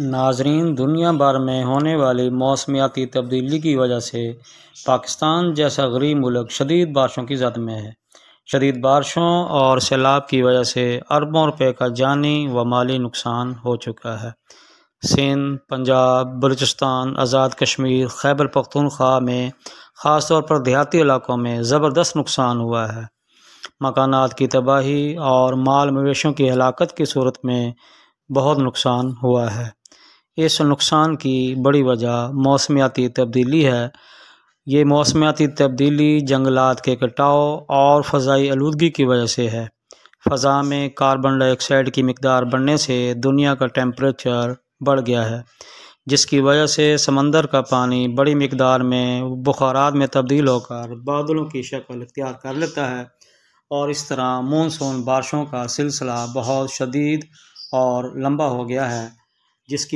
नाजरीन दुनिया भर में होने वाली मौसमियाती तब्दीली की वजह से पाकिस्तान जैसा गरीब मुल्क शदीद बारिशों की जद में है शदीद बारिशों और सैलाब की वजह से अरबों रुपये का जानी व माली नुकसान हो चुका है सिंध पंजाब बलूचिस्तान आज़ाद कश्मीर खैबर पख्तूनख्वा में ख़ास तौर पर देहाती इलाकों में ज़बरदस्त नुकसान हुआ है मकानात की तबाही और माल मवेशियों की हलाकत की सूरत में बहुत नुकसान हुआ है इस नुकसान की बड़ी वजह मौसमियाती तब्दीली है ये मौसमियाती तब्दीली जंगलात के कटाव और फ़जाई आलूगी की वजह से है फ़जा में कार्बन डाइऑक्साइड की मकदार बढ़ने से दुनिया का टेम्परेचर बढ़ गया है जिसकी वजह से समंदर का पानी बड़ी मकदार में बुखारात में तब्दील होकर बादलों की शक्ल इख्तियार कर लेता है और इस तरह मानसून बारिशों का सिलसिला बहुत शदीद और लंबा हो गया है जिसकी